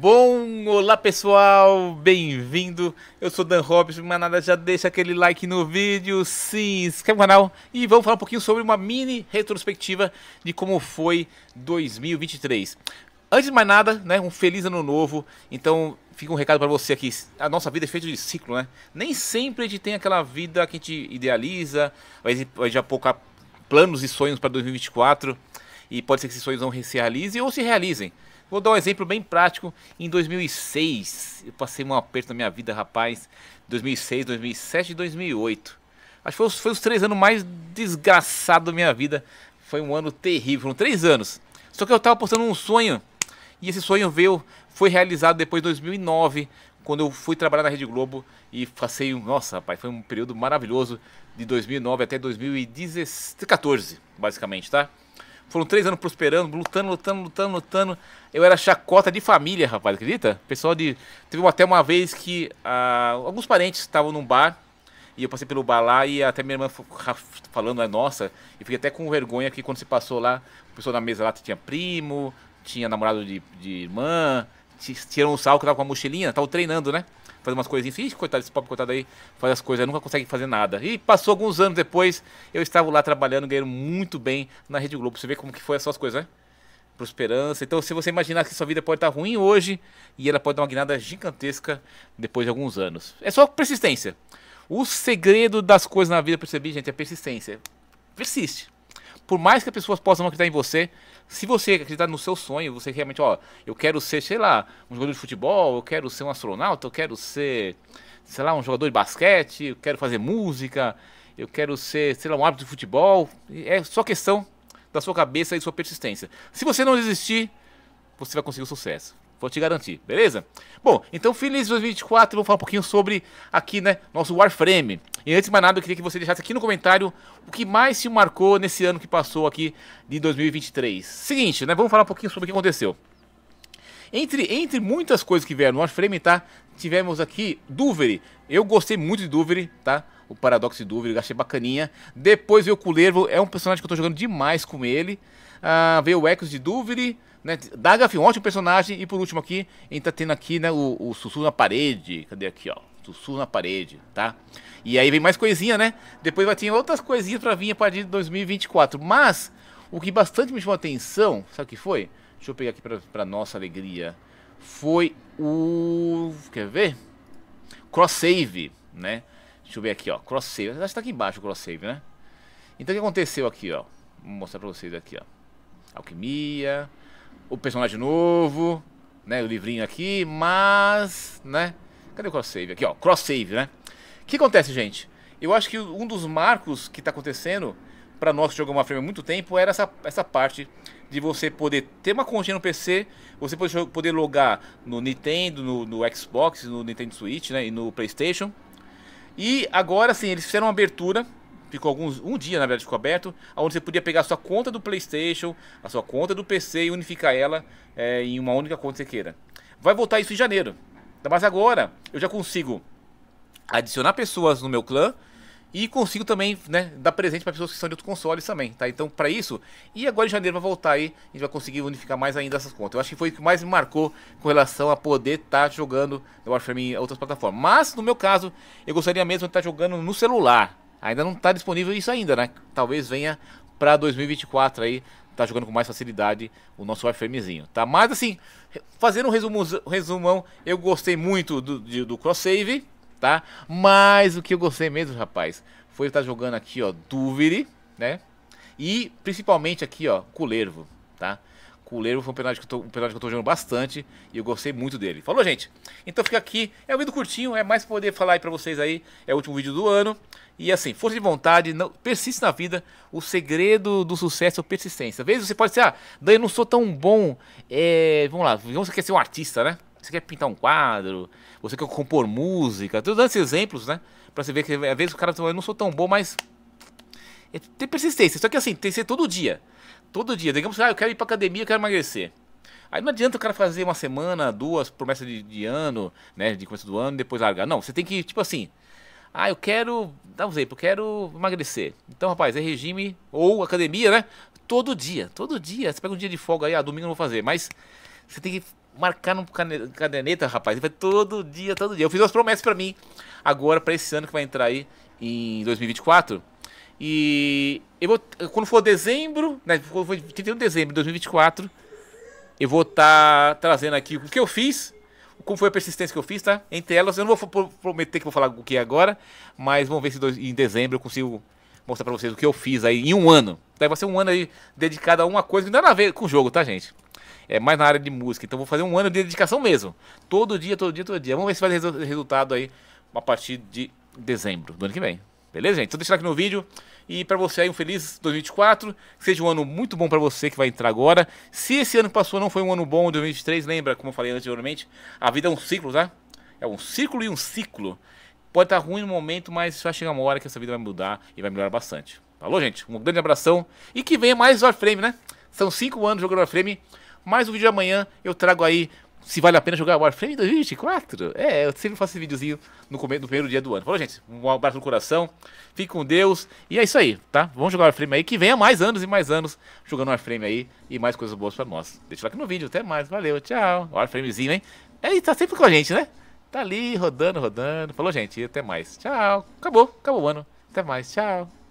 Bom, olá pessoal, bem-vindo. Eu sou Dan Robson, mas nada já deixa aquele like no vídeo, se inscreve no canal e vamos falar um pouquinho sobre uma mini retrospectiva de como foi 2023. Antes de mais nada, né, um feliz ano novo. Então, fica um recado para você aqui. A nossa vida é feita de ciclo, né? Nem sempre a gente tem aquela vida que a gente idealiza, vai já pouca planos e sonhos para 2024 e pode ser que esses sonhos não se realizem ou se realizem. Vou dar um exemplo bem prático. Em 2006, eu passei um aperto na minha vida, rapaz. 2006, 2007 e 2008. Acho que foi os, foi os três anos mais desgraçados da minha vida. Foi um ano terrível, foram três anos. Só que eu estava postando um sonho. E esse sonho veio, foi realizado depois de 2009, quando eu fui trabalhar na Rede Globo e passei, nossa, rapaz, foi um período maravilhoso de 2009 até 2014, basicamente, tá? Foram três anos prosperando, lutando, lutando, lutando, lutando. Eu era chacota de família, rapaz, acredita? Pessoal de. Teve até uma vez que ah, alguns parentes estavam num bar e eu passei pelo bar lá e até minha irmã falando, é nossa, e fiquei até com vergonha que quando você passou lá, a pessoa na mesa lá tinha primo, tinha namorado de, de irmã, tiram um sal que tava com a mochilinha, tava treinando, né? fazer umas coisinhas assim, Ih, coitado, esse pobre coitado aí faz as coisas, nunca consegue fazer nada. E passou alguns anos depois, eu estava lá trabalhando, ganhando muito bem na Rede Globo. Você vê como que foi essas coisas, né? Prosperança. Então, se você imaginar que sua vida pode estar ruim hoje e ela pode dar uma guinada gigantesca depois de alguns anos. É só persistência. O segredo das coisas na vida, percebi, gente, é persistência. Persiste. Por mais que as pessoas possam acreditar em você, se você acreditar no seu sonho, você realmente, ó, eu quero ser, sei lá, um jogador de futebol, eu quero ser um astronauta, eu quero ser, sei lá, um jogador de basquete, eu quero fazer música, eu quero ser, sei lá, um árbitro de futebol. É só questão da sua cabeça e sua persistência. Se você não desistir, você vai conseguir o sucesso. Vou te garantir, beleza? Bom, então feliz 2024, vou falar um pouquinho sobre aqui, né, nosso Warframe. E antes de mais nada, eu queria que você deixasse aqui no comentário o que mais se marcou nesse ano que passou aqui de 2023. Seguinte, né, vamos falar um pouquinho sobre o que aconteceu. Entre, entre muitas coisas que vieram no Warframe, tá, tivemos aqui Duvery. Eu gostei muito de Duvery, tá? O Paradoxo de Duvery, achei bacaninha. Depois veio o Culervo, é um personagem que eu tô jogando demais com ele. Ah, veio o Ecos de Duvery. Né? Daga, um ótimo personagem. E por último aqui, a gente tá tendo aqui, né, o, o Sussurro na Parede. Cadê aqui, ó? Sussurro na Parede, tá? E aí vem mais coisinha, né? Depois vai ter outras coisinhas pra vir a partir de 2024. Mas, o que bastante me chamou a atenção, sabe o que foi? Deixa eu pegar aqui pra, pra nossa alegria. Foi o... quer ver? Cross Save, né? Deixa eu ver aqui, ó. Cross Save. Acho que tá aqui embaixo o Cross Save, né? Então, o que aconteceu aqui, ó? Vou mostrar pra vocês aqui, ó. Alquimia o personagem novo, né? O livrinho aqui, mas, né? Cadê o cross save? Aqui, ó, cross save, né? O que acontece, gente? Eu acho que um dos marcos que está acontecendo para nós que jogamos uma frame há muito tempo era essa, essa parte de você poder ter uma continha no PC, você poder, poder logar no Nintendo, no, no Xbox, no Nintendo Switch né, e no PlayStation. E agora sim, eles fizeram uma abertura ficou alguns um dia na verdade ficou aberto, onde você podia pegar a sua conta do PlayStation, a sua conta do PC e unificar ela é, em uma única conta que você queira. Vai voltar isso em janeiro. Mas agora eu já consigo adicionar pessoas no meu clã e consigo também né, dar presente para pessoas que são de outros consoles também, tá? Então, para isso, e agora em janeiro vai voltar aí, a gente vai conseguir unificar mais ainda essas contas. Eu acho que foi o que mais me marcou com relação a poder estar tá jogando Warframe em outras plataformas. Mas, no meu caso, eu gostaria mesmo de estar tá jogando no celular, Ainda não está disponível isso ainda, né? Talvez venha para 2024 aí, tá jogando com mais facilidade o nosso wireframezinho, tá? Mas assim, fazendo um resumo, resumão, eu gostei muito do, de, do cross-save, tá? Mas o que eu gostei mesmo, rapaz, foi estar tá jogando aqui, ó, Duvire, né? E principalmente aqui, ó, Culervo, tá? Culeiro foi um penalti que eu tô, um que eu tô jogando bastante e eu gostei muito dele. Falou, gente? Então fica aqui. É um vídeo curtinho, é mais pra poder falar aí pra vocês aí. É o último vídeo do ano. E assim, força de vontade, não, persiste na vida. O segredo do sucesso é persistência. Às vezes você pode ser, ah, daí eu não sou tão bom. É, vamos lá, você quer ser um artista, né? Você quer pintar um quadro, você quer compor música. Tô dando esses exemplos, né? Pra você ver que às vezes o cara, tá eu não sou tão bom, mas... É ter persistência. Só que assim, tem que ser todo dia. Todo dia. Digamos assim, ah, eu quero ir pra academia, eu quero emagrecer. Aí não adianta o cara fazer uma semana, duas promessas de, de ano, né? De começo do ano, depois largar. Não, você tem que, tipo assim. Ah, eu quero. Dá um exemplo, eu quero emagrecer. Então, rapaz, é regime ou academia, né? Todo dia, todo dia. Você pega um dia de folga aí, ah, domingo eu não vou fazer. Mas você tem que marcar no caderneta, rapaz. Vai todo dia, todo dia. Eu fiz umas promessas para mim agora, para esse ano que vai entrar aí em 2024. E eu vou, quando for dezembro, né, quando for 31 de dezembro de 2024, eu vou estar tá trazendo aqui o que eu fiz, como foi a persistência que eu fiz, tá? Entre elas, eu não vou prometer que vou falar o que é agora, mas vamos ver se dois, em dezembro eu consigo mostrar pra vocês o que eu fiz aí em um ano. vai ser um ano aí dedicado a uma coisa que não tem nada a ver com o jogo, tá, gente? É mais na área de música, então vou fazer um ano de dedicação mesmo. Todo dia, todo dia, todo dia. Vamos ver se vai ter resultado aí a partir de dezembro do ano que vem. Beleza, gente? Então deixa aqui no vídeo. E para você aí, um feliz 2024. Que seja um ano muito bom para você que vai entrar agora. Se esse ano que passou não foi um ano bom, 2023, lembra, como eu falei anteriormente, a vida é um ciclo, tá? É um ciclo e um ciclo. Pode estar tá ruim no momento, mas vai chegar uma hora que essa vida vai mudar e vai melhorar bastante. Falou, gente? Um grande abração. E que venha mais Warframe, né? São cinco anos jogando Warframe. Mais um vídeo de amanhã. Eu trago aí se vale a pena jogar Warframe 2024? É, eu sempre faço esse videozinho no, começo, no primeiro dia do ano. Falou, gente, um abraço no coração, fique com Deus, e é isso aí, tá? Vamos jogar Warframe aí, que venha mais anos e mais anos jogando Warframe aí, e mais coisas boas pra nós. Deixa o like no vídeo, até mais, valeu, tchau. Warframezinho, hein? É, e tá sempre com a gente, né? Tá ali, rodando, rodando. Falou, gente, até mais. Tchau. Acabou, acabou o ano. Até mais, tchau.